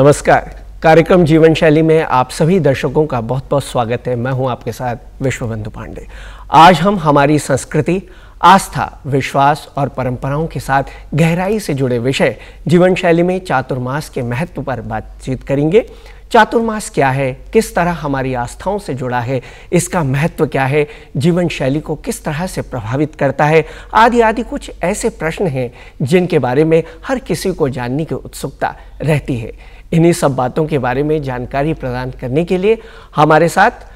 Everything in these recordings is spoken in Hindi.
नमस्कार कार्यक्रम जीवन शैली में आप सभी दर्शकों का बहुत बहुत स्वागत है मैं हूं आपके साथ विश्वबंधु पांडे आज हम हमारी संस्कृति आस्था विश्वास और परंपराओं के साथ गहराई से जुड़े विषय जीवन शैली में चातुर्मास के महत्व पर बातचीत करेंगे चातुर्मास क्या है किस तरह हमारी आस्थाओं से जुड़ा है इसका महत्व क्या है जीवन शैली को किस तरह से प्रभावित करता है आदि आदि कुछ ऐसे प्रश्न हैं जिनके बारे में हर किसी को जानने की उत्सुकता रहती है इन्हीं सब बातों के बारे में जानकारी प्रदान करने के लिए हमारे साथ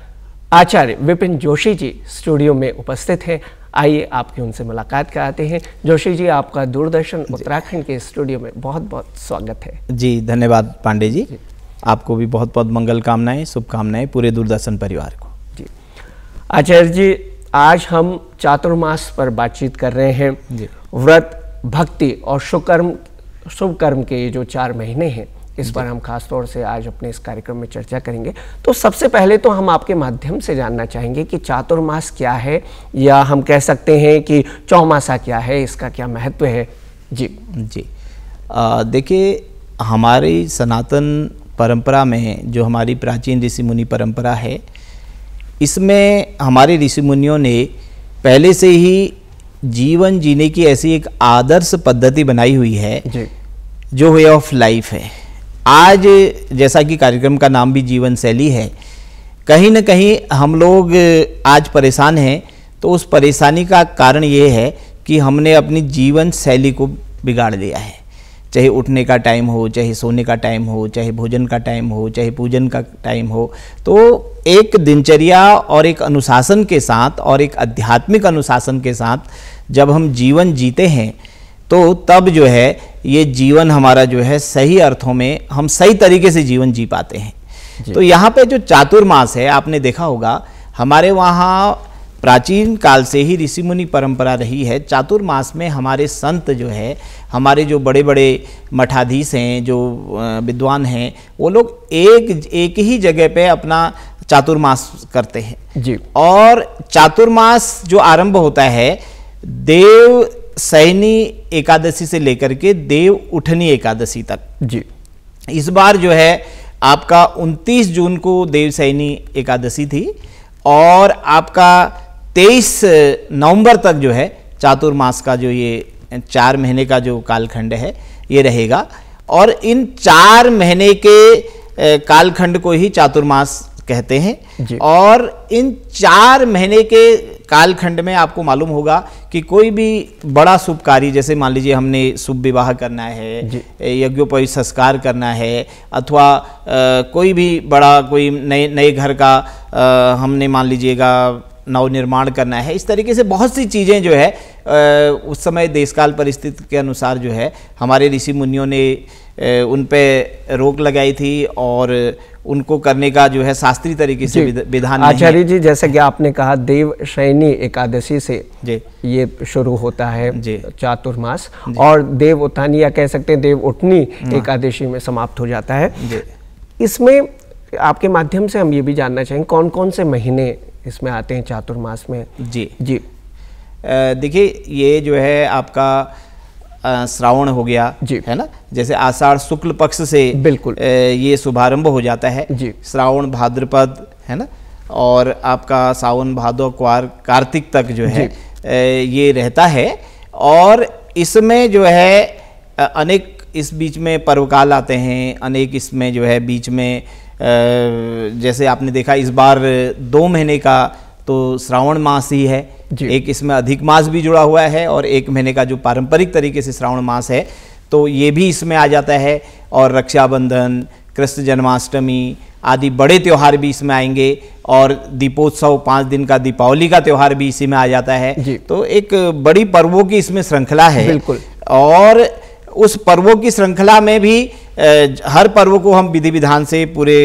आचार्य विपिन जोशी जी स्टूडियो में उपस्थित हैं आइए आपकी उनसे मुलाकात कराते हैं जोशी जी आपका दूरदर्शन उत्तराखंड के स्टूडियो में बहुत बहुत स्वागत है जी धन्यवाद पांडे जी, जी। आपको भी बहुत बहुत मंगल कामनाएं शुभकामनाएं पूरे दूरदर्शन परिवार को जी आचार्य जी आज हम चातुर्मास पर बातचीत कर रहे हैं व्रत भक्ति और शुकर्म शुभ कर्म के ये जो चार महीने हैं इस पर हम खास तौर से आज अपने इस कार्यक्रम में चर्चा करेंगे तो सबसे पहले तो हम आपके माध्यम से जानना चाहेंगे कि चातुर्मास क्या है या हम कह सकते हैं कि चौमासा क्या है इसका क्या महत्व है जी जी देखिए हमारी सनातन परंपरा में जो हमारी प्राचीन ऋषि मुनि परंपरा है इसमें हमारे ऋषि मुनियों ने पहले से ही जीवन जीने की ऐसी एक आदर्श पद्धति बनाई हुई है जो वे ऑफ लाइफ है आज जैसा कि कार्यक्रम का नाम भी जीवन शैली है कहीं ना कहीं हम लोग आज परेशान हैं तो उस परेशानी का कारण ये है कि हमने अपनी जीवन शैली को बिगाड़ दिया है चाहे उठने का टाइम हो चाहे सोने का टाइम हो चाहे भोजन का टाइम हो चाहे पूजन का टाइम हो तो एक दिनचर्या और एक अनुशासन के साथ और एक आध्यात्मिक अनुशासन के साथ जब हम जीवन जीते हैं तो तब जो है ये जीवन हमारा जो है सही अर्थों में हम सही तरीके से जीवन जी पाते हैं तो यहाँ पे जो चातुर्मास है आपने देखा होगा हमारे वहाँ प्राचीन काल से ही ऋषि मुनि परंपरा रही है चातुर्मास में हमारे संत जो है हमारे जो बड़े बड़े मठाधीश हैं जो विद्वान हैं वो लोग एक एक ही जगह पे अपना चातुर्मास करते हैं जी और चातुर्मास जो आरंभ होता है देव सैनी एकादशी से लेकर के देव उठनी एकादशी तक जी इस बार जो है आपका 29 जून को देव सैनी एकादशी थी और आपका 23 नवंबर तक जो है चातुर्मास का जो ये चार महीने का जो कालखंड है ये रहेगा और इन चार महीने के कालखंड को ही चातुर्मास कहते हैं और इन चार महीने के कालखंड में आपको मालूम होगा कि कोई भी बड़ा शुभ कार्य जैसे मान लीजिए हमने शुभ विवाह करना है यज्ञोपय संस्कार करना है अथवा कोई भी बड़ा कोई नए नए घर का आ, हमने मान लीजिएगा नव निर्माण करना है इस तरीके से बहुत सी चीज़ें जो है आ, उस समय देशकाल परिस्थिति के अनुसार जो है हमारे ऋषि मुनियों ने उन पर रोक लगाई थी और उनको करने का जो है शास्त्रीय तरीके से विधान आचार्य जी जैसे कि आपने कहा देव शैनी एकादशी से जी ये शुरू होता है चातुर्मास और देव उत्थानी या कह सकते हैं देव उठनी हाँ। एकादशी में समाप्त हो जाता है इसमें आपके माध्यम से हम ये भी जानना चाहेंगे कौन कौन से महीने इसमें आते हैं चातुर्मास में जी जी देखिए ये जो है आपका श्रावण हो गया जी है ना जैसे आषाढ़ शुक्ल पक्ष से बिल्कुल ये शुभारंभ हो जाता है जी श्रावण भाद्रपद है ना और आपका सावन भादो क्वार कार्तिक तक जो है ये रहता है और इसमें जो है अनेक इस बीच में पर्वकाल आते हैं अनेक इसमें जो है बीच में जैसे आपने देखा इस बार दो महीने का तो श्रावण मास ही है एक इसमें अधिक मास भी जुड़ा हुआ है और एक महीने का जो पारंपरिक तरीके से श्रावण मास है तो ये भी इसमें आ जाता है और रक्षाबंधन कृष्ण जन्माष्टमी आदि बड़े त्यौहार भी इसमें आएंगे और दीपोत्सव पाँच दिन का दीपावली का त्यौहार भी इसी में आ जाता है तो एक बड़ी पर्वों की इसमें श्रृंखला है बिल्कुल और उस पर्वों की श्रृंखला में भी हर पर्व को हम विधि विधान से पूरे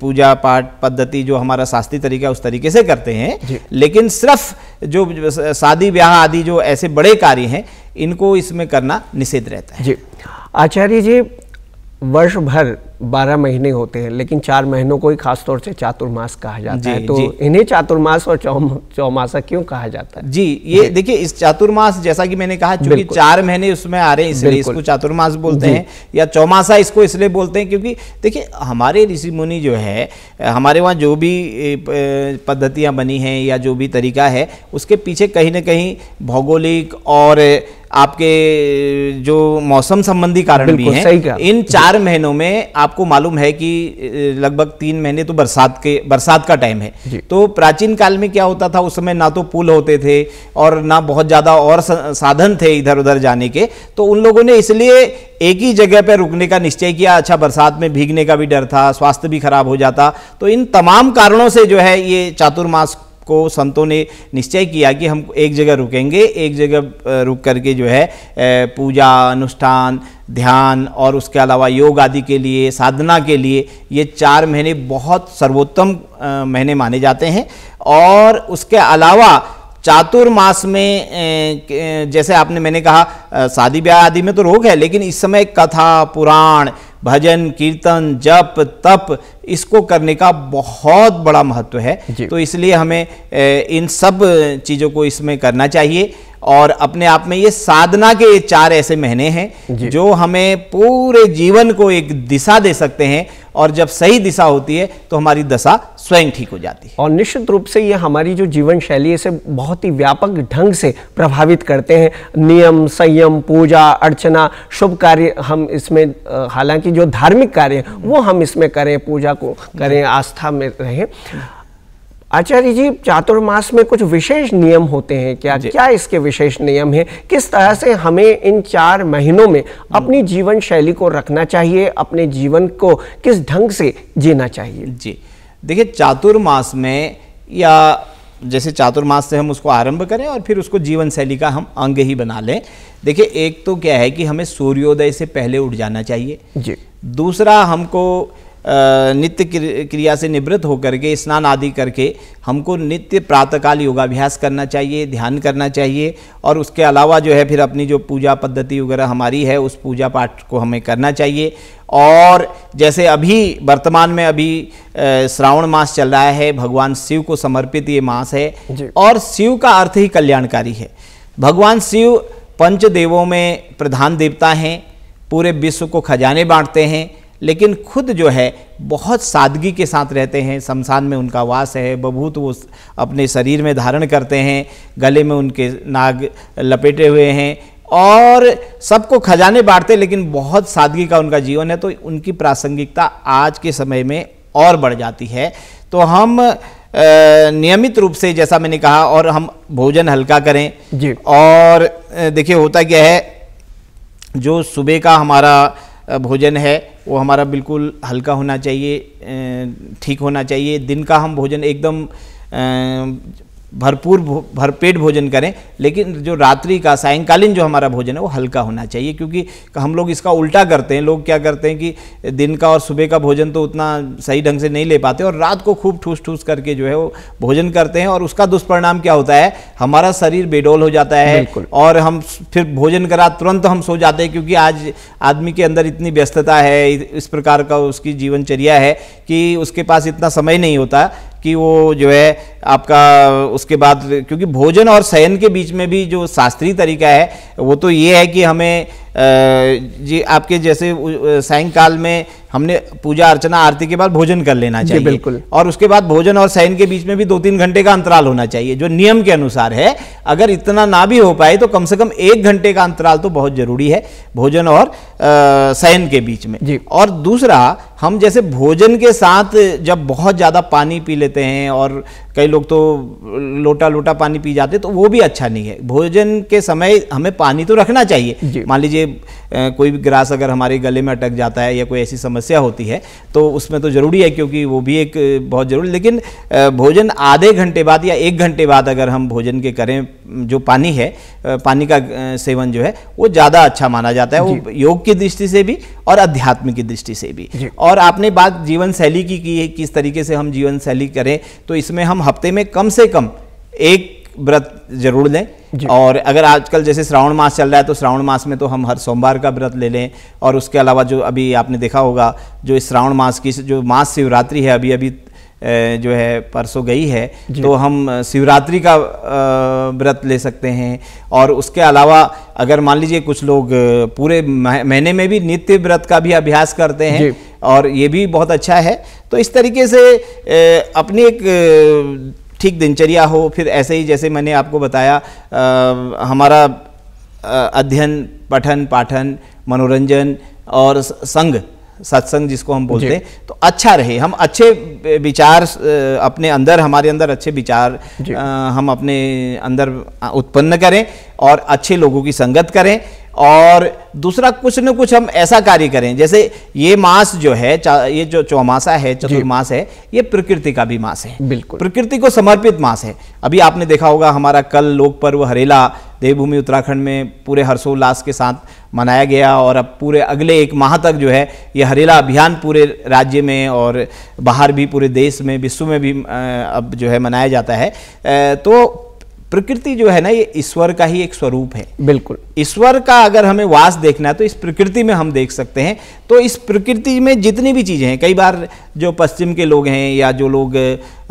पूजा पाठ पद्धति जो हमारा शास्त्रीय तरीका उस तरीके से करते हैं लेकिन सिर्फ जो शादी ब्याह आदि जो ऐसे बड़े कार्य हैं इनको इसमें करना निषेध रहता है जी आचार्य जी वर्ष भर बारह महीने होते हैं लेकिन चार महीनों को ही खासतौर से चातुर्मास कहा जाता है तो इन्हें चातुर्मास और चौम, चौमासा क्यों कहा जाता है जी ये देखिए इस चातुर्मास जैसा कि मैंने कहा चूंकि चार महीने उसमें आ रहे हैं इसलिए इसको चातुर्मास बोलते हैं या चौमासा इसको इसलिए बोलते हैं क्योंकि देखिए हमारे ऋषि मुनि जो है हमारे वहाँ जो भी पद्धतियाँ बनी हैं या जो भी तरीका है उसके पीछे कहीं ना कहीं भौगोलिक और आपके जो मौसम संबंधी कारण भी हैं इन चार महीनों में आपको मालूम है कि लगभग तीन महीने तो बरसात के बरसात का टाइम है तो प्राचीन काल में क्या होता था उस समय ना तो पुल होते थे और ना बहुत ज़्यादा और साधन थे इधर उधर जाने के तो उन लोगों ने इसलिए एक ही जगह पर रुकने का निश्चय किया अच्छा बरसात में भीगने का भी डर था स्वास्थ्य भी खराब हो जाता तो इन तमाम कारणों से जो है ये चातुर्मास को संतों ने निश्चय किया कि हम एक जगह रुकेंगे एक जगह रुक करके जो है पूजा अनुष्ठान ध्यान और उसके अलावा योग आदि के लिए साधना के लिए ये चार महीने बहुत सर्वोत्तम महीने माने जाते हैं और उसके अलावा चातुर्मास में जैसे आपने मैंने कहा शादी ब्याह आदि में तो रोग है लेकिन इस समय कथा पुराण भजन कीर्तन जप तप इसको करने का बहुत बड़ा महत्व है तो इसलिए हमें इन सब चीज़ों को इसमें करना चाहिए और अपने आप में ये साधना के चार ऐसे महीने हैं जो हमें पूरे जीवन को एक दिशा दे सकते हैं और जब सही दिशा होती है तो हमारी दशा स्वयं ठीक हो जाती है और निश्चित रूप से ये हमारी जो जीवन शैली है इसे बहुत ही व्यापक ढंग से प्रभावित करते हैं नियम संयम पूजा अर्चना शुभ कार्य हम इसमें हालांकि जो धार्मिक कार्य वो हम इसमें करें पूजा पूजा को करें आस्था में रहें आचार्य जी चातुर्मास में कुछ विशेष नियम होते हैं क्या क्या इसके विशेष नियम हैं किस तरह से हमें इन चार महीनों में अपनी जीवन शैली को रखना चाहिए अपने जीवन को किस ढंग से जीना चाहिए जी देखिए चातुर्मास में या जैसे चातुर्मास से हम उसको आरंभ करें और फिर उसको जीवन शैली का हम अंग ही बना लें देखिए एक तो क्या है कि हमें सूर्योदय से पहले उठ जाना चाहिए जी दूसरा हमको नित्य क्रिया से निवृत्त होकर के स्नान आदि करके हमको नित्य प्रातःकाल योगाभ्यास करना चाहिए ध्यान करना चाहिए और उसके अलावा जो है फिर अपनी जो पूजा पद्धति वगैरह हमारी है उस पूजा पाठ को हमें करना चाहिए और जैसे अभी वर्तमान में अभी श्रावण मास चल रहा है भगवान शिव को समर्पित ये मास है और शिव का अर्थ ही कल्याणकारी है भगवान शिव पंचदेवों में प्रधान देवता हैं पूरे विश्व को खजाने बांटते हैं लेकिन खुद जो है बहुत सादगी के साथ रहते हैं शमशान में उनका वास है बभूत वो अपने शरीर में धारण करते हैं गले में उनके नाग लपेटे हुए हैं और सबको खजाने बांटते लेकिन बहुत सादगी का उनका जीवन है तो उनकी प्रासंगिकता आज के समय में और बढ़ जाती है तो हम नियमित रूप से जैसा मैंने कहा और हम भोजन हल्का करें जी और देखिए होता क्या है जो सुबह का हमारा भोजन है वो हमारा बिल्कुल हल्का होना चाहिए ठीक होना चाहिए दिन का हम भोजन एकदम भरपूर भरपेट भोजन करें लेकिन जो रात्रि का सायंकालीन जो हमारा भोजन है वो हल्का होना चाहिए क्योंकि हम लोग इसका उल्टा करते हैं लोग क्या करते हैं कि दिन का और सुबह का भोजन तो उतना सही ढंग से नहीं ले पाते और रात को खूब ठूस ठूस करके जो है वो भोजन करते हैं और उसका दुष्परिणाम क्या होता है हमारा शरीर बेडोल हो जाता है और हम फिर भोजन करा तुरंत हम सो जाते हैं क्योंकि आज आदमी के अंदर इतनी व्यस्तता है इस प्रकार का उसकी जीवनचर्या है कि उसके पास इतना समय नहीं होता कि वो जो है आपका उसके बाद क्योंकि भोजन और शयन के बीच में भी जो शास्त्रीय तरीका है वो तो ये है कि हमें जी आपके जैसे सायंकाल में हमने पूजा अर्चना आरती के बाद भोजन कर लेना चाहिए बिल्कुल और उसके बाद भोजन और शयन के बीच में भी दो तीन घंटे का अंतराल होना चाहिए जो नियम के अनुसार है अगर इतना ना भी हो पाए तो कम से कम एक घंटे का अंतराल तो बहुत जरूरी है भोजन और शयन के बीच में और दूसरा हम जैसे भोजन के साथ जब बहुत ज़्यादा पानी पी लेते हैं और कई लोग तो लोटा लोटा पानी पी जाते तो वो भी अच्छा नहीं है भोजन के समय हमें पानी तो रखना चाहिए मान लीजिए कोई भी ग्रास अगर हमारे गले में अटक जाता है या कोई ऐसी समस्या होती है तो उसमें तो ज़रूरी है क्योंकि वो भी एक बहुत ज़रूरी लेकिन भोजन आधे घंटे बाद या एक घंटे बाद अगर हम भोजन के करें जो पानी है पानी का सेवन जो है वो ज़्यादा अच्छा माना जाता है वो योग की दृष्टि से भी और अध्यात्म की दृष्टि से भी और आपने बात जीवन शैली की कि किस तरीके से हम जीवन शैली करें तो इसमें हम हफ्ते में कम से कम एक व्रत जरूर लें और अगर आजकल जैसे श्रावण मास चल रहा है तो श्रावण मास में तो हम हर सोमवार का व्रत ले लें और उसके अलावा जो अभी आपने देखा होगा जो इस श्रावण मास की जो मास शिवरात्रि है अभी अभी जो है परसों गई है तो हम शिवरात्रि का व्रत ले सकते हैं और उसके अलावा अगर मान लीजिए कुछ लोग पूरे महीने में भी नित्य व्रत का भी अभ्यास करते हैं और ये भी बहुत अच्छा है तो इस तरीके से अपनी एक ठीक दिनचर्या हो फिर ऐसे ही जैसे मैंने आपको बताया आ, हमारा अध्ययन पठन पाठन मनोरंजन और संग सत्संग जिसको हम बोलते हैं तो अच्छा रहे हम अच्छे विचार अपने अंदर हमारे अंदर अच्छे विचार हम अपने अंदर उत्पन्न करें और अच्छे लोगों की संगत करें और दूसरा कुछ न कुछ हम ऐसा कार्य करें जैसे ये मास जो है ये जो चौमासा है चतुर्मास है ये प्रकृति का भी मास है बिल्कुल प्रकृति को समर्पित मास है अभी आपने देखा होगा हमारा कल लोक पर्व हरेला देवभूमि उत्तराखंड में पूरे हर्षोल्लास के साथ मनाया गया और अब पूरे अगले एक माह तक जो है ये हरेला अभियान पूरे राज्य में और बाहर भी पूरे देश में विश्व में भी अब जो है मनाया जाता है तो प्रकृति जो है ना ये ईश्वर का ही एक स्वरूप है बिल्कुल ईश्वर का अगर हमें वास देखना है तो इस प्रकृति में हम देख सकते हैं तो इस प्रकृति में जितनी भी चीज़ें हैं कई बार जो पश्चिम के लोग हैं या जो लोग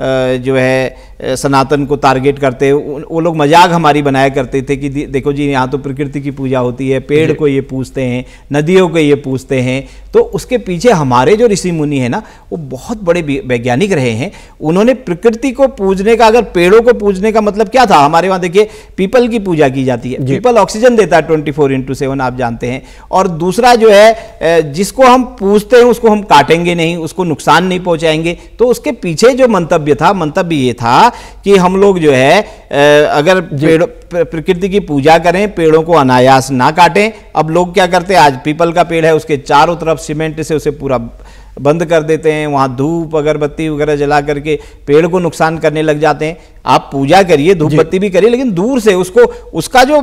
जो है सनातन को टारगेट करते वो लोग मजाक हमारी बनाया करते थे कि देखो जी यहाँ तो प्रकृति की पूजा होती है पेड़ को ये पूजते हैं नदियों को ये पूजते हैं तो उसके पीछे हमारे जो ऋषि मुनि है ना वो बहुत बड़े वैज्ञानिक रहे हैं उन्होंने प्रकृति को पूजने का अगर पेड़ों को पूजने का मतलब क्या था हमारे वहाँ देखिए पीपल की पूजा की जाती है पीपल ऑक्सीजन देता है ट्वेंटी फोर इंटू सेवन आप जानते हैं और दूसरा जो है जिसको हम पूजते हैं उसको हम काटेंगे नहीं उसको नुकसान नहीं पहुँचाएंगे तो उसके पीछे जो मंतव्य मंतव्य था मंतव्य ये था कि हम लोग जो है अगर पेड़ प्रकृति की पूजा करें पेड़ों को अनायास ना काटें अब लोग क्या करते हैं आज पीपल का पेड़ है उसके चारों तरफ सीमेंट से उसे पूरा बंद कर देते हैं वहाँ धूप अगरबत्ती वगैरह जला करके पेड़ को नुकसान करने लग जाते हैं आप पूजा करिए धूप बत्ती भी करिए लेकिन दूर से उसको उसका जो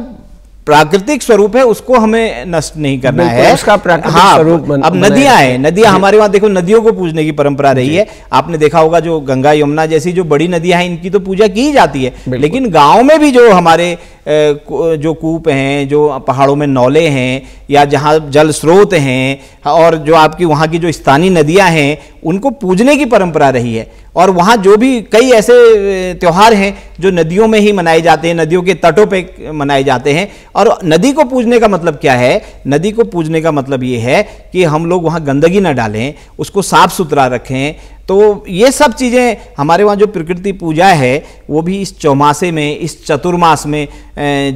प्राकृतिक स्वरूप है उसको हमें नष्ट नहीं करना है उसका प्राकृतिक हाँ, स्वरूप मन, अब नदियां हैं नदियां हमारे वहां देखो नदियों को पूजने की परंपरा रही है आपने देखा होगा जो गंगा यमुना जैसी जो बड़ी नदियां हैं इनकी तो पूजा की जाती है लेकिन गाँव में भी जो हमारे जो कूप हैं जो पहाड़ों में नौले हैं या जहाँ जल स्रोत हैं और जो आपकी वहाँ की जो स्थानीय नदियाँ हैं उनको पूजने की परंपरा रही है और वहाँ जो भी कई ऐसे त्यौहार हैं जो नदियों में ही मनाए जाते हैं नदियों के तटों पे मनाए जाते हैं और नदी को पूजने का मतलब क्या है नदी को पूजने का मतलब ये है कि हम लोग वहाँ गंदगी ना डालें उसको साफ़ सुथरा रखें तो ये सब चीज़ें हमारे वहाँ जो प्रकृति पूजा है वो भी इस चौमासे में इस चतुर्मास में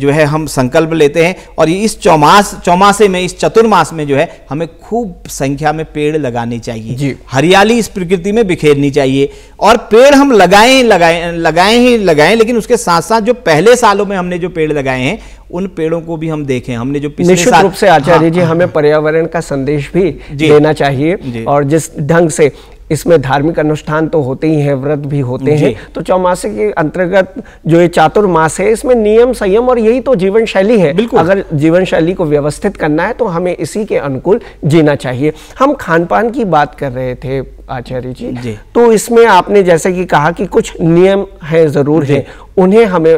जो है हम संकल्प लेते हैं और इस चौमास चौमासे में इस चतुर्मास में जो है हमें खूब संख्या में पेड़ लगाने चाहिए हरियाली इस प्रकृति में बिखेरनी चाहिए और पेड़ हम लगाएं लगाएं लगाएं ही लगाएं लेकिन उसके साथ साथ जो पहले सालों में हमने जो पेड़ लगाए हैं उन पेड़ों को भी हम देखें हमने जो निश्चित रूप से आचार्य हाँ, जी हाँ, हमें हाँ। पर्यावरण का संदेश भी देना चाहिए और जिस ढंग से इसमें धार्मिक अनुष्ठान तो होते ही हैं व्रत भी होते हैं तो चौमासे के अंतर्गत जो ये चातुर्मास है इसमें नियम संयम और यही तो जीवन शैली है अगर जीवन शैली को व्यवस्थित करना है तो हमें इसी के अनुकूल जीना चाहिए हम खान पान की बात कर रहे थे आचार्य जी।, जी तो इसमें आपने जैसे कि कहा कि कुछ नियम हैं जरूर हैं उन्हें हमें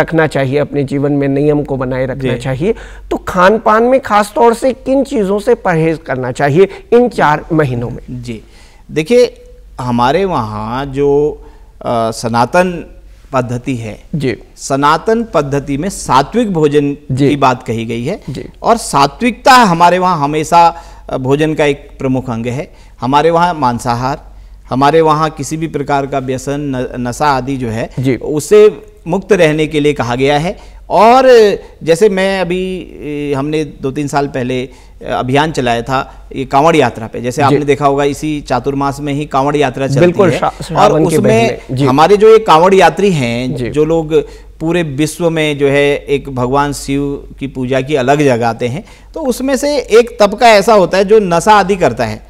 रखना चाहिए अपने जीवन में नियम को बनाए रखना चाहिए तो खान पान में खासतौर से किन चीज़ों से परहेज करना चाहिए इन चार महीनों में जी देखिए हमारे वहाँ जो आ, सनातन पद्धति है जी सनातन पद्धति में सात्विक भोजन की बात कही गई है और सात्विकता हमारे वहाँ हमेशा भोजन का एक प्रमुख अंग है हमारे वहाँ मांसाहार हमारे वहाँ किसी भी प्रकार का व्यसन नशा आदि जो है उसे मुक्त रहने के लिए कहा गया है और जैसे मैं अभी हमने दो तीन साल पहले अभियान चलाया था ये कांवड़ यात्रा पे जैसे आपने देखा होगा इसी चातुर्मास में ही कांवड़ यात्रा चलती है और उसमें हमारे जो ये कांवड़ यात्री हैं जो लोग पूरे विश्व में जो है एक भगवान शिव की पूजा की अलग जगाते हैं तो उसमें से एक तबका ऐसा होता है जो नशा आदि करता है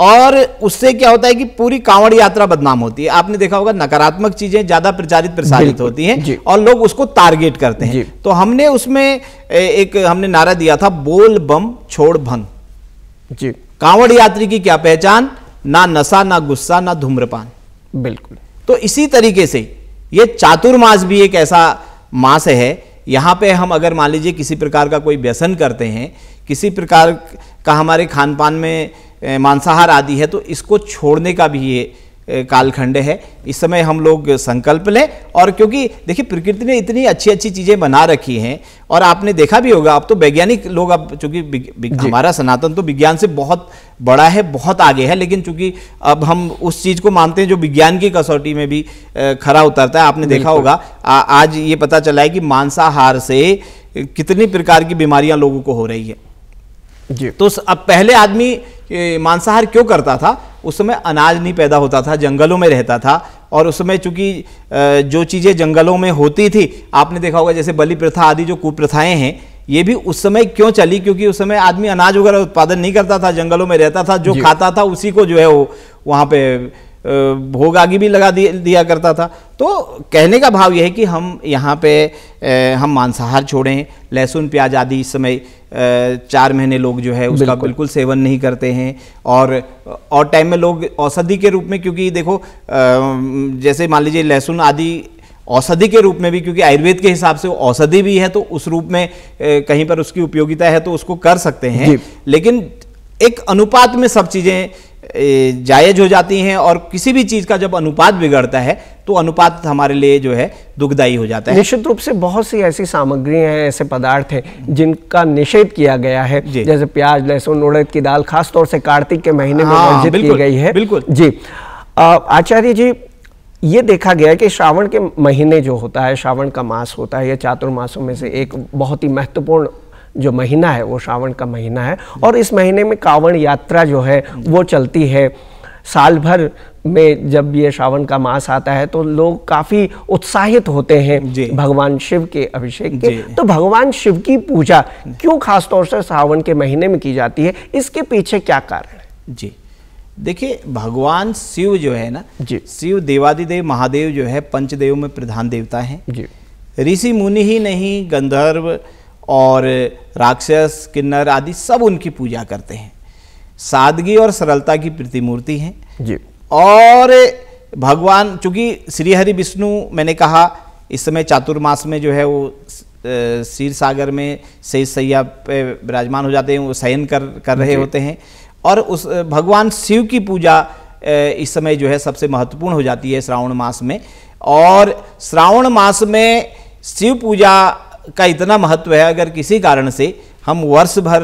और उससे क्या होता है कि पूरी कांवड़ यात्रा बदनाम होती है आपने देखा होगा नकारात्मक चीजें ज्यादा प्रचारित प्रसारित होती हैं और लोग उसको टारगेट करते हैं तो हमने उसमें एक हमने नारा दिया था बोल बम छोड़ भन जी कांवड़ यात्री की क्या पहचान ना नशा ना गुस्सा ना धूम्रपान बिल्कुल तो इसी तरीके से ये चातुर्मास भी एक ऐसा मास है यहाँ पे हम अगर मान लीजिए किसी प्रकार का कोई व्यसन करते हैं किसी प्रकार का हमारे खान पान में मांसाहार आदि है तो इसको छोड़ने का भी ये कालखंड है इस समय हम लोग संकल्प लें और क्योंकि देखिए प्रकृति ने इतनी अच्छी अच्छी चीज़ें बना रखी हैं और आपने देखा भी होगा अब तो वैज्ञानिक लोग अब चूंकि हमारा सनातन तो विज्ञान से बहुत बड़ा है बहुत आगे है लेकिन चूंकि अब हम उस चीज़ को मानते हैं जो विज्ञान की कसौटी में भी खरा उतरता है आपने देखा होगा आ, आज ये पता चला है कि मांसाहार से कितनी प्रकार की बीमारियां लोगों को हो रही है जी तो अब पहले आदमी मांसाहार क्यों करता था उस समय अनाज नहीं पैदा होता था जंगलों में रहता था और उस समय चूँकि जो चीज़ें जंगलों में होती थी आपने देखा होगा जैसे बलि प्रथा आदि जो कुप्रथाएँ हैं ये भी उस समय क्यों चली क्योंकि उस समय आदमी अनाज वगैरह उत्पादन नहीं करता था जंगलों में रहता था जो खाता था उसी को जो है वो वहाँ पे भोग आगे भी लगा दिया करता था तो कहने का भाव यह है कि हम यहाँ पे हम मांसाहार छोड़ें लहसुन प्याज आदि इस समय चार महीने लोग जो है उसका बिल्कुल, बिल्कुल सेवन नहीं करते हैं और और टाइम में लोग औषधि के रूप में क्योंकि देखो जैसे मान लीजिए लहसुन आदि औषधि के रूप में भी क्योंकि आयुर्वेद के हिसाब से औषधि भी है तो उस रूप में कहीं पर उसकी उपयोगिता है तो उसको कर सकते हैं लेकिन एक अनुपात में सब चीज़ें जायज हो जाती हैं और किसी भी चीज़ का जब अनुपात बिगड़ता है तो अनुपात हमारे लिए जो है दुखदायी हो जाता है निश्चित रूप से बहुत सी ऐसी सामग्रियां हैं ऐसे पदार्थ हैं जिनका निषेध किया गया है जैसे प्याज लहसुन उड़द की दाल खास तौर से कार्तिक के महीने में हाँ, बिल्कुल, की गई है बिल्कुल जी आचार्य जी ये देखा गया कि श्रावण के महीने जो होता है श्रावण का मास होता है या चातुर्मासों में से एक बहुत ही महत्वपूर्ण जो महीना है वो श्रावण का महीना है और इस महीने में कावड़ यात्रा जो है वो चलती है साल भर में जब ये श्रावण का मास आता है तो लोग काफ़ी उत्साहित होते हैं भगवान शिव के अभिषेक के तो भगवान शिव की पूजा क्यों खासतौर से श्रावण के महीने में की जाती है इसके पीछे क्या कारण है जी देखिए भगवान शिव जो है ना जी शिव देवादिदेव महादेव जो है पंचदेव में प्रधान देवता है जी ऋषि मुनि ही नहीं गंधर्व और राक्षस किन्नर आदि सब उनकी पूजा करते हैं सादगी और सरलता की प्रतिमूर्ति हैं जी और भगवान चूँकि श्रीहरि विष्णु मैंने कहा इस समय चातुर्मास में जो है वो शीर सागर में सही सैया पे विराजमान हो जाते हैं वो शयन कर कर रहे होते हैं और उस भगवान शिव की पूजा इस समय जो है सबसे महत्वपूर्ण हो जाती है श्रावण मास में और श्रावण मास में शिव पूजा का इतना महत्व है अगर किसी कारण से हम वर्ष भर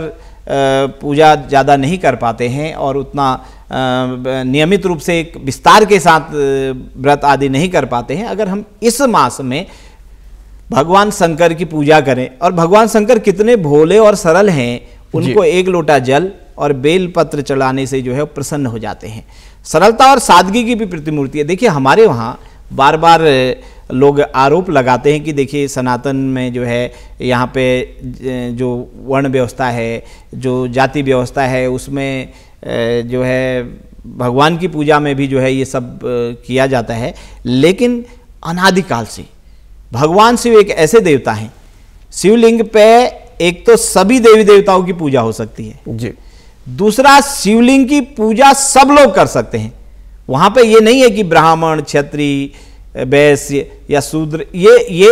पूजा ज़्यादा नहीं कर पाते हैं और उतना नियमित रूप से एक विस्तार के साथ व्रत आदि नहीं कर पाते हैं अगर हम इस मास में भगवान शंकर की पूजा करें और भगवान शंकर कितने भोले और सरल हैं उनको एक लोटा जल और बेल पत्र चढ़ाने से जो है प्रसन्न हो जाते हैं सरलता और सादगी की भी प्रतिमूर्ति है देखिए हमारे वहाँ बार बार लोग आरोप लगाते हैं कि देखिए सनातन में जो है यहाँ पे जो वर्ण व्यवस्था है जो जाति व्यवस्था है उसमें जो है भगवान की पूजा में भी जो है ये सब किया जाता है लेकिन अनादिकाल से भगवान शिव एक ऐसे देवता हैं शिवलिंग पे एक तो सभी देवी देवताओं की पूजा हो सकती है जी दूसरा शिवलिंग की पूजा सब लोग कर सकते हैं वहाँ पे ये नहीं है कि ब्राह्मण क्षत्रिय वैश्य या शूद्र ये ये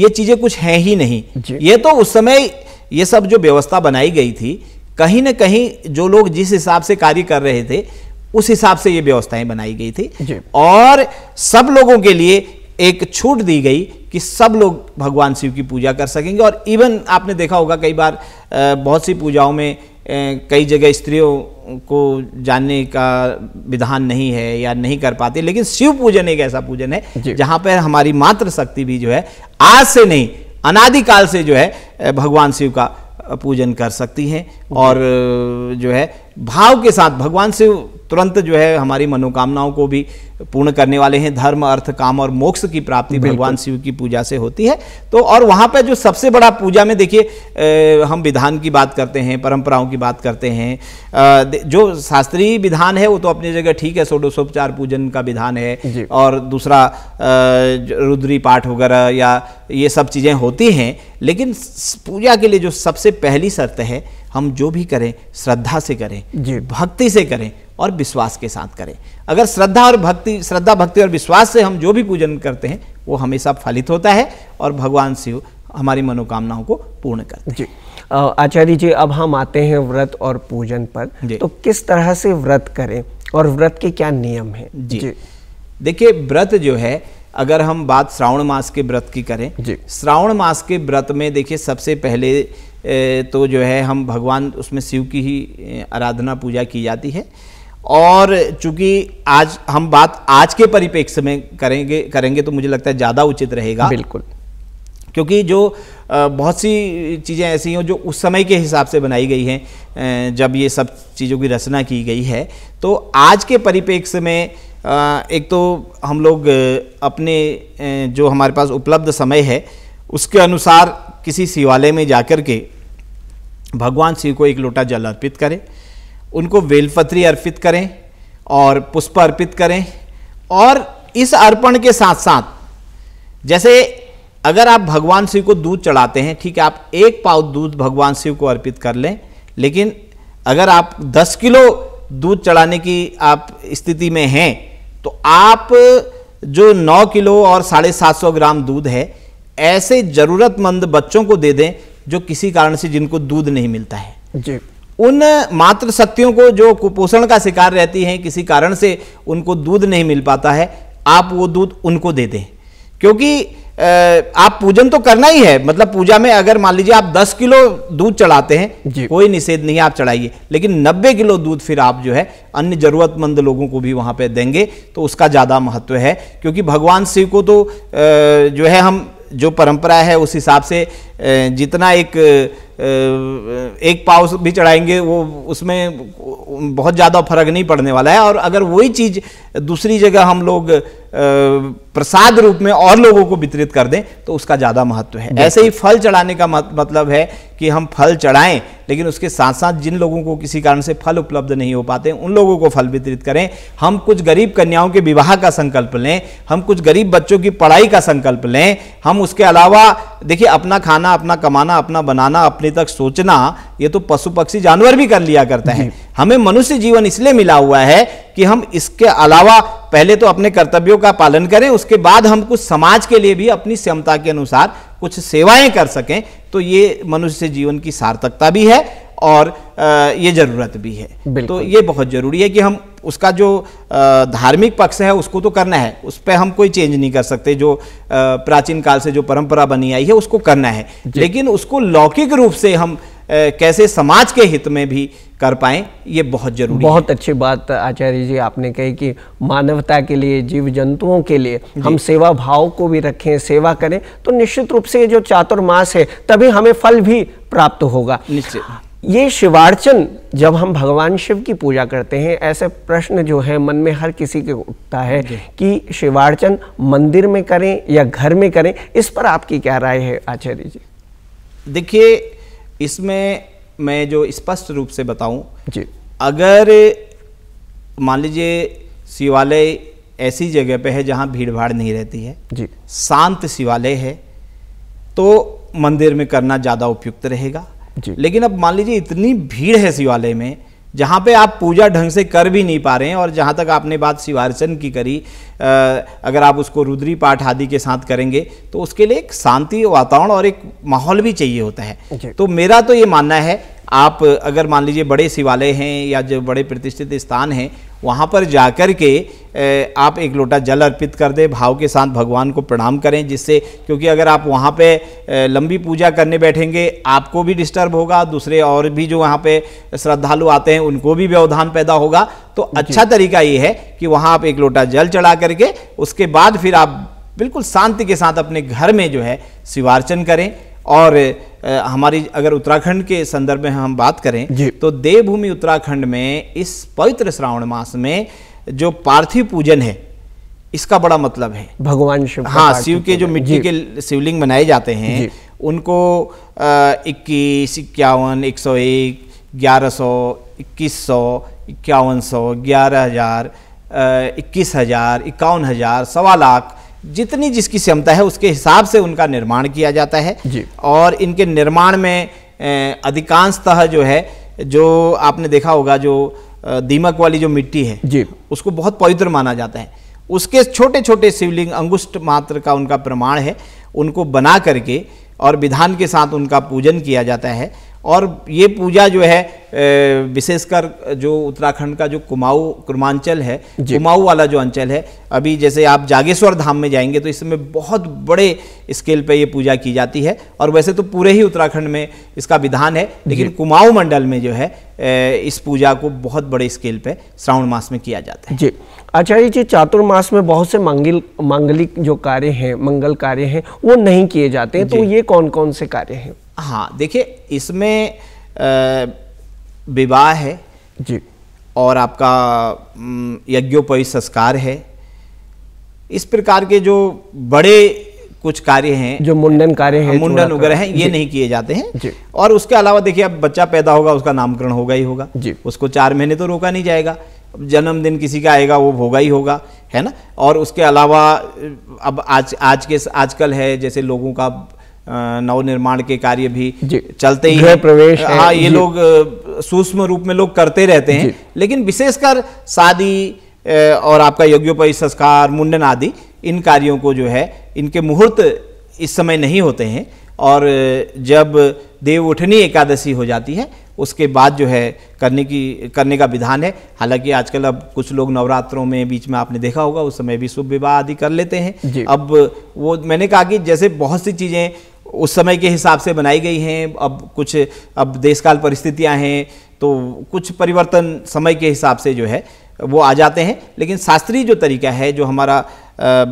ये चीज़ें कुछ हैं ही नहीं ये तो उस समय ये सब जो व्यवस्था बनाई गई थी कहीं ना कहीं जो लोग जिस हिसाब से कार्य कर रहे थे उस हिसाब से ये व्यवस्थाएं बनाई गई थी और सब लोगों के लिए एक छूट दी गई कि सब लोग भगवान शिव की पूजा कर सकेंगे और इवन आपने देखा होगा कई बार बहुत सी पूजाओं में कई जगह स्त्रियों को जानने का विधान नहीं है या नहीं कर पाते लेकिन शिव पूजन एक ऐसा पूजन है जहाँ पर हमारी मात्र शक्ति भी जो है आज से नहीं अनादिकाल से जो है भगवान शिव का पूजन कर सकती हैं और जो है भाव के साथ भगवान से तुरंत जो है हमारी मनोकामनाओं को भी पूर्ण करने वाले हैं धर्म अर्थ काम और मोक्ष की प्राप्ति भगवान शिव की पूजा से होती है तो और वहाँ पर जो सबसे बड़ा पूजा में देखिए हम विधान की बात करते हैं परंपराओं की बात करते हैं जो शास्त्रीय विधान है वो तो अपनी जगह ठीक है सोडोसोपचार पूजन का विधान है और दूसरा रुद्री पाठ वगैरह या ये सब चीज़ें होती हैं लेकिन पूजा के लिए जो सबसे पहली शर्त है हम जो भी करें श्रद्धा से करें भक्ति से करें और विश्वास के साथ करें अगर श्रद्धा और भक्ति श्रद्धा भक्ति और विश्वास से हम जो भी पूजन करते हैं वो हमेशा फलित होता है और भगवान शिव हमारी मनोकामनाओं को पूर्ण करते जी आचार्य जी अब हम आते हैं व्रत और पूजन पर तो किस तरह से व्रत करें और व्रत के क्या नियम हैं जी, जी। देखिए व्रत जो है अगर हम बात श्रावण मास के व्रत की करें श्रावण मास के व्रत में देखिए सबसे पहले तो जो है हम भगवान उसमें शिव की ही आराधना पूजा की जाती है और चूंकि आज हम बात आज के परिप्रेक्ष्य में करेंगे करेंगे तो मुझे लगता है ज़्यादा उचित रहेगा बिल्कुल क्योंकि जो बहुत सी चीज़ें ऐसी हैं जो उस समय के हिसाब से बनाई गई हैं जब ये सब चीज़ों की रचना की गई है तो आज के परिप्रेक्ष्य में एक तो हम लोग अपने जो हमारे पास उपलब्ध समय है उसके अनुसार किसी शिवालय में जाकर के भगवान शिव को एक लोटा जल अर्पित करें उनको बेलपत्री अर्पित करें और पुष्प अर्पित करें और इस अर्पण के साथ साथ जैसे अगर आप भगवान शिव को दूध चढ़ाते हैं ठीक है आप एक पाव दूध भगवान शिव को अर्पित कर लें लेकिन अगर आप 10 किलो दूध चढ़ाने की आप स्थिति में हैं तो आप जो 9 किलो और साढ़े सात सौ ग्राम दूध है ऐसे जरूरतमंद बच्चों को दे दें जो किसी कारण से जिनको दूध नहीं मिलता है जी उन मात्र शक्तियों को जो कुपोषण का शिकार रहती हैं किसी कारण से उनको दूध नहीं मिल पाता है आप वो दूध उनको दे दें क्योंकि आप पूजन तो करना ही है मतलब पूजा में अगर मान लीजिए आप 10 किलो दूध चढ़ाते हैं कोई निषेध नहीं आप चढ़ाइए लेकिन 90 किलो दूध फिर आप जो है अन्य जरूरतमंद लोगों को भी वहां पे देंगे तो उसका ज़्यादा महत्व है क्योंकि भगवान शिव को तो जो है हम जो परंपरा है उस हिसाब से जितना एक एक पाव भी चढ़ाएंगे वो उसमें बहुत ज़्यादा फर्क नहीं पड़ने वाला है और अगर वही चीज़ दूसरी जगह हम लोग प्रसाद रूप में और लोगों को वितरित कर दें तो उसका ज़्यादा महत्व है ऐसे ही फल चढ़ाने का मतलब है कि हम फल चढ़ाएं लेकिन उसके साथ साथ जिन लोगों को किसी कारण से फल उपलब्ध नहीं हो पाते उन लोगों को फल वितरित करें हम कुछ गरीब कन्याओं के विवाह का संकल्प लें हम कुछ गरीब बच्चों की पढ़ाई का संकल्प लें हम उसके अलावा देखिए अपना खाना खाना अपना कमाना अपना बनाना अपने तक सोचना ये तो पशु पक्षी जानवर भी कर लिया करते हैं हमें मनुष्य जीवन इसलिए मिला हुआ है कि हम इसके अलावा पहले तो अपने कर्तव्यों का पालन करें उसके बाद हम कुछ समाज के लिए भी अपनी क्षमता के अनुसार कुछ सेवाएं कर सकें तो ये मनुष्य जीवन की सार्थकता भी है और ये ज़रूरत भी है तो ये बहुत ज़रूरी है कि हम उसका जो धार्मिक पक्ष है उसको तो करना है उस पर हम कोई चेंज नहीं कर सकते जो प्राचीन काल से जो परंपरा बनी आई है उसको करना है लेकिन उसको लौकिक रूप से हम कैसे समाज के हित में भी कर पाए ये बहुत जरूरी बहुत है। अच्छी बात आचार्य जी आपने कही कि मानवता के लिए जीव जंतुओं के लिए हम सेवा भाव को भी रखें सेवा करें तो निश्चित रूप से ये जो चातुर्मास है तभी हमें फल भी प्राप्त होगा निश्चित ये शिवार्चन जब हम भगवान शिव की पूजा करते हैं ऐसे प्रश्न जो है मन में हर किसी के उठता है कि शिवार्चन मंदिर में करें या घर में करें इस पर आपकी क्या राय है आचार्य जी देखिए इसमें मैं जो स्पष्ट रूप से बताऊं जी अगर मान लीजिए शिवालय ऐसी जगह पे है जहाँ भीड़ भाड़ नहीं रहती है जी शांत शिवालय है तो मंदिर में करना ज़्यादा उपयुक्त रहेगा लेकिन अब मान लीजिए इतनी भीड़ है शिवालय में जहाँ पे आप पूजा ढंग से कर भी नहीं पा रहे हैं और जहाँ तक आपने बात शिवार्चन की करी आ, अगर आप उसको रुद्री पाठ आदि के साथ करेंगे तो उसके लिए एक शांति वातावरण और एक माहौल भी चाहिए होता है तो मेरा तो ये मानना है आप अगर मान लीजिए बड़े शिवालय हैं या जो बड़े प्रतिष्ठित स्थान हैं वहाँ पर जाकर के आप एक लोटा जल अर्पित कर दें भाव के साथ भगवान को प्रणाम करें जिससे क्योंकि अगर आप वहाँ पे लंबी पूजा करने बैठेंगे आपको भी डिस्टर्ब होगा दूसरे और भी जो वहाँ पे श्रद्धालु आते हैं उनको भी व्यवधान पैदा होगा तो अच्छा तरीका ये है कि वहाँ आप एक लोटा जल चढ़ा करके उसके बाद फिर आप बिल्कुल शांति के साथ अपने घर में जो है शिवार्चन करें और हमारी अगर उत्तराखंड के संदर्भ में हम बात करें तो देवभूमि उत्तराखंड में इस पवित्र श्रावण मास में जो पार्थिव पूजन है इसका बड़ा मतलब है भगवान शिव हाँ शिव के जो मिट्टी के शिवलिंग बनाए जाते हैं उनको इक्कीस इक्यावन एक सौ एक ग्यारह सौ इक्कीस सौ इक्यावन सौ ग्यारह हजार इक्कीस हजार इक्यावन हजार सवा लाख जितनी जिसकी क्षमता है उसके हिसाब से उनका निर्माण किया जाता है और इनके निर्माण में अधिकांशतः जो है जो आपने देखा होगा जो दीमक वाली जो मिट्टी है जी उसको बहुत पवित्र माना जाता है उसके छोटे छोटे शिवलिंग अंगुष्ट मात्र का उनका प्रमाण है उनको बना करके और विधान के साथ उनका पूजन किया जाता है और ये पूजा जो है विशेषकर जो उत्तराखंड का जो कुमाऊ कुमांचल है कुमाऊ वाला जो अंचल है अभी जैसे आप जागेश्वर धाम में जाएंगे तो इसमें बहुत बड़े स्केल पे ये पूजा की जाती है और वैसे तो पूरे ही उत्तराखंड में इसका विधान है लेकिन कुमाऊ मंडल में जो है इस पूजा को बहुत बड़े स्केल पे श्रावण मास में किया जाता है जी आचार्य जी चातुर्मास में बहुत से मांगल मांगलिक जो कार्य हैं मंगल कार्य हैं वो नहीं किए जाते हैं तो ये कौन कौन से कार्य हैं हाँ देखिए इसमें विवाह है जी और आपका यज्ञोपयी संस्कार है इस प्रकार के जो बड़े कुछ कार्य हैं जो मुंडन कार्य हैं हाँ, मुंडन वगैरह हैं ये नहीं किए जाते हैं और उसके अलावा देखिए अब बच्चा पैदा होगा उसका नामकरण होगा ही होगा जी उसको चार महीने तो रोका नहीं जाएगा जन्मदिन किसी का आएगा वो होगा ही होगा है ना और उसके अलावा अब आज आज के आजकल है जैसे लोगों का नव निर्माण के कार्य भी चलते ही है प्रवेश हाँ ये लोग सूक्ष्म रूप में लोग करते रहते हैं लेकिन विशेषकर शादी और आपका यज्ञोपय संस्कार मुंडन आदि इन कार्यों को जो है इनके मुहूर्त इस समय नहीं होते हैं और जब देव उठनी एकादशी हो जाती है उसके बाद जो है करने की करने का विधान है हालांकि आजकल अब कुछ लोग नवरात्रों में बीच में आपने देखा होगा उस समय भी शुभ विवाह आदि कर लेते हैं अब वो मैंने कहा कि जैसे बहुत सी चीज़ें उस समय के हिसाब से बनाई गई हैं अब कुछ अब देशकाल परिस्थितियाँ हैं तो कुछ परिवर्तन समय के हिसाब से जो है वो आ जाते हैं लेकिन शास्त्रीय जो तरीका है जो हमारा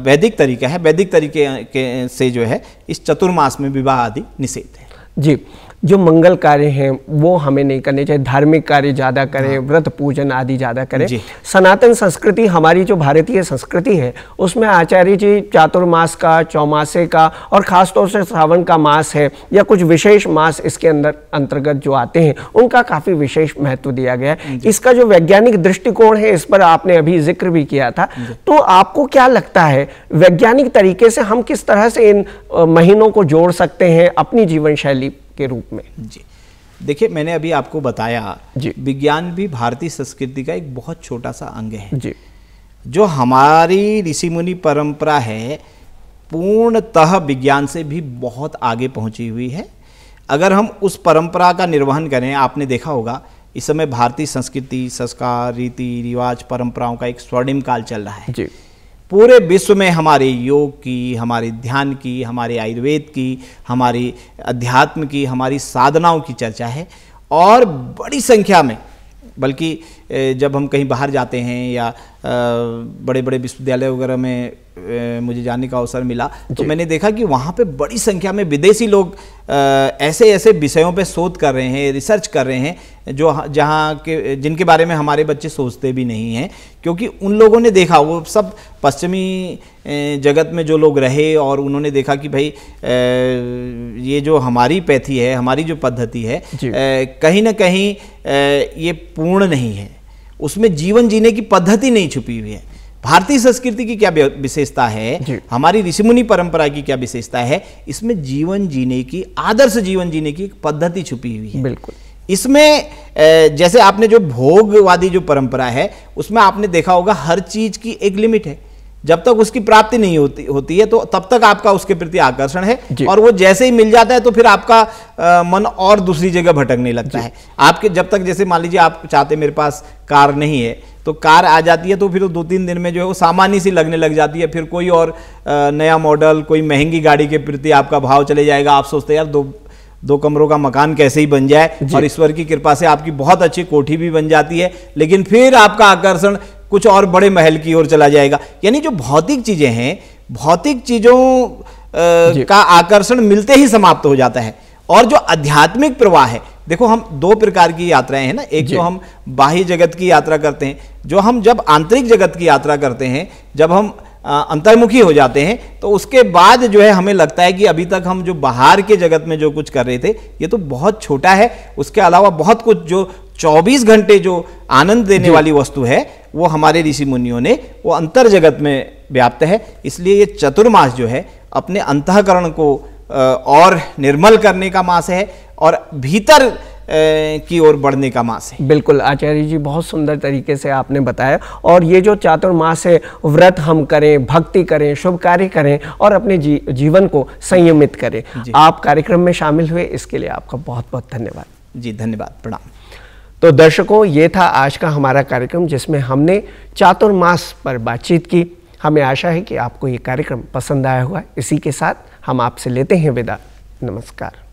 वैदिक तरीका है वैदिक तरीके के से जो है इस चतुर्मास में विवाह आदि निषेध है जी जो मंगल कार्य हैं वो हमें नहीं करने चाहिए धार्मिक कार्य ज़्यादा करें हाँ। व्रत पूजन आदि ज़्यादा करें सनातन संस्कृति हमारी जो भारतीय संस्कृति है उसमें आचार्य जी चातुर्मास का चौमासे का और ख़ासतौर से श्रावण का मास है या कुछ विशेष मास इसके अंदर अंतर्गत जो आते हैं उनका काफ़ी विशेष महत्व दिया गया है इसका जो वैज्ञानिक दृष्टिकोण है इस पर आपने अभी जिक्र भी किया था तो आपको क्या लगता है वैज्ञानिक तरीके से हम किस तरह से इन महीनों को जोड़ सकते हैं अपनी जीवन शैली के रूप में जी देखिए मैंने अभी आपको बताया जी विज्ञान भी भारतीय संस्कृति का एक बहुत छोटा सा अंग है जी जो हमारी ऋषि मुनि परंपरा है पूर्णतः विज्ञान से भी बहुत आगे पहुंची हुई है अगर हम उस परंपरा का निर्वहन करें आपने देखा होगा इस समय भारतीय संस्कृति संस्कार रीति रिवाज परंपराओं का एक स्वर्णिम काल चल रहा है जी पूरे विश्व में हमारे योग की हमारे ध्यान की हमारे आयुर्वेद की हमारी अध्यात्म की हमारी साधनाओं की चर्चा है और बड़ी संख्या में बल्कि जब हम कहीं बाहर जाते हैं या बड़े बड़े विश्वविद्यालय वगैरह में मुझे जाने का अवसर मिला तो मैंने देखा कि वहाँ पे बड़ी संख्या में विदेशी लोग ऐसे ऐसे विषयों पे शोध कर रहे हैं रिसर्च कर रहे हैं जो जहाँ के जिनके बारे में हमारे बच्चे सोचते भी नहीं हैं क्योंकि उन लोगों ने देखा वो सब पश्चिमी जगत में जो लोग रहे और उन्होंने देखा कि भाई ये जो हमारी पैथी है हमारी जो पद्धति है कहीं ना कहीं ये पूर्ण नहीं है उसमें जीवन जीने की पद्धति नहीं छुपी हुई है भारतीय संस्कृति की क्या विशेषता है हमारी ऋषि मुनि परंपरा की क्या विशेषता है इसमें जीवन जीने की आदर्श जीवन जीने की पद्धति छुपी हुई है बिल्कुल इसमें जैसे आपने जो भोगवादी जो परंपरा है उसमें आपने देखा होगा हर चीज की एक लिमिट है जब तक उसकी प्राप्ति नहीं होती होती है तो तब तक आपका उसके प्रति आकर्षण है और वो जैसे ही मिल जाता है तो फिर आपका आ, मन और दूसरी जगह भटकने लगता है आपके जब तक जैसे मान लीजिए आप चाहते मेरे पास कार नहीं है तो कार आ जाती है तो फिर दो तीन दिन में जो है वो सामान्य सी लगने लग जाती है फिर कोई और नया मॉडल कोई महंगी गाड़ी के प्रति आपका भाव चले जाएगा आप सोचते यार दो दो कमरों का मकान कैसे ही बन जाए और ईश्वर की कृपा से आपकी बहुत अच्छी कोठी भी बन जाती है लेकिन फिर आपका आकर्षण कुछ और बड़े महल की ओर चला जाएगा यानी जो भौतिक चीज़ें हैं भौतिक चीज़ों का आकर्षण मिलते ही समाप्त हो जाता है और जो आध्यात्मिक प्रवाह है देखो हम दो प्रकार की यात्राएं हैं ना एक जो तो हम बाह्य जगत की यात्रा करते हैं जो हम जब आंतरिक जगत की यात्रा करते हैं जब हम अंतर्मुखी हो जाते हैं तो उसके बाद जो है हमें लगता है कि अभी तक हम जो बाहर के जगत में जो कुछ कर रहे थे ये तो बहुत छोटा है उसके अलावा बहुत कुछ जो 24 घंटे जो आनंद देने वाली वस्तु है वो हमारे ऋषि मुनियों ने वो अंतर जगत में व्याप्त है इसलिए ये चतुर्मास जो है अपने अंतकरण को और निर्मल करने का मास है और भीतर की ओर बढ़ने का मास है बिल्कुल आचार्य जी बहुत सुंदर तरीके से आपने बताया और ये जो चातुर्मास है व्रत हम करें भक्ति करें शुभ कार्य करें और अपने जी, जीवन को संयमित करें आप कार्यक्रम में शामिल हुए इसके लिए आपका बहुत बहुत धन्यवाद जी धन्यवाद प्रणाम तो दर्शकों ये था आज का हमारा कार्यक्रम जिसमें हमने चातुर्मास पर बातचीत की हमें आशा है कि आपको ये कार्यक्रम पसंद आया हुआ इसी के साथ हम आपसे लेते हैं विदा नमस्कार